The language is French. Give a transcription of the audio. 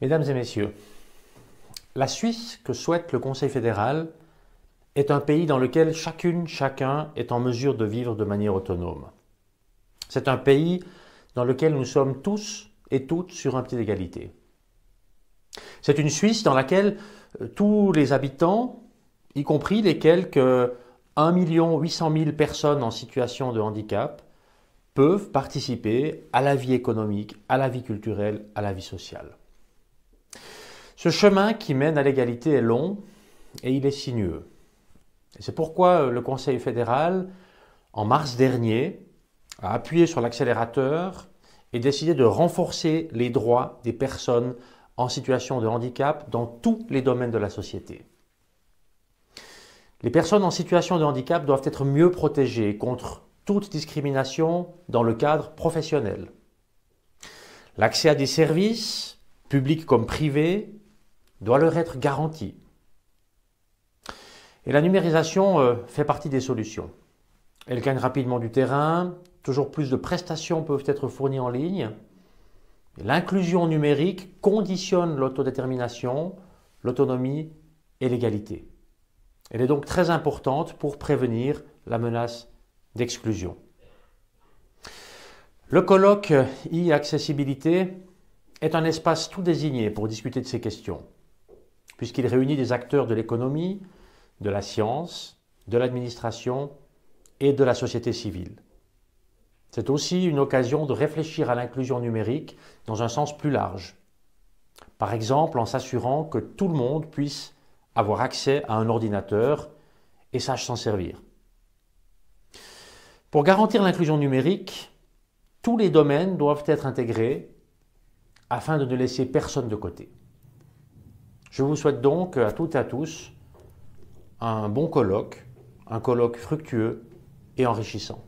Mesdames et messieurs, la Suisse que souhaite le Conseil fédéral est un pays dans lequel chacune, chacun est en mesure de vivre de manière autonome. C'est un pays dans lequel nous sommes tous et toutes sur un pied d'égalité. C'est une Suisse dans laquelle euh, tous les habitants, y compris les quelques 1 800 000 personnes en situation de handicap, peuvent participer à la vie économique, à la vie culturelle, à la vie sociale. Ce chemin qui mène à l'égalité est long et il est sinueux. C'est pourquoi euh, le Conseil fédéral, en mars dernier, a appuyé sur l'accélérateur et décidé de renforcer les droits des personnes en situation de handicap dans tous les domaines de la société. Les personnes en situation de handicap doivent être mieux protégées contre toute discrimination dans le cadre professionnel. L'accès à des services, publics comme privés, doit leur être garantie. Et la numérisation euh, fait partie des solutions. Elle gagne rapidement du terrain, toujours plus de prestations peuvent être fournies en ligne. L'inclusion numérique conditionne l'autodétermination, l'autonomie et l'égalité. Elle est donc très importante pour prévenir la menace d'exclusion. Le colloque euh, e-accessibilité est un espace tout désigné pour discuter de ces questions puisqu'il réunit des acteurs de l'économie, de la science, de l'administration et de la société civile. C'est aussi une occasion de réfléchir à l'inclusion numérique dans un sens plus large. Par exemple, en s'assurant que tout le monde puisse avoir accès à un ordinateur et sache s'en servir. Pour garantir l'inclusion numérique, tous les domaines doivent être intégrés afin de ne laisser personne de côté. Je vous souhaite donc à toutes et à tous un bon colloque, un colloque fructueux et enrichissant.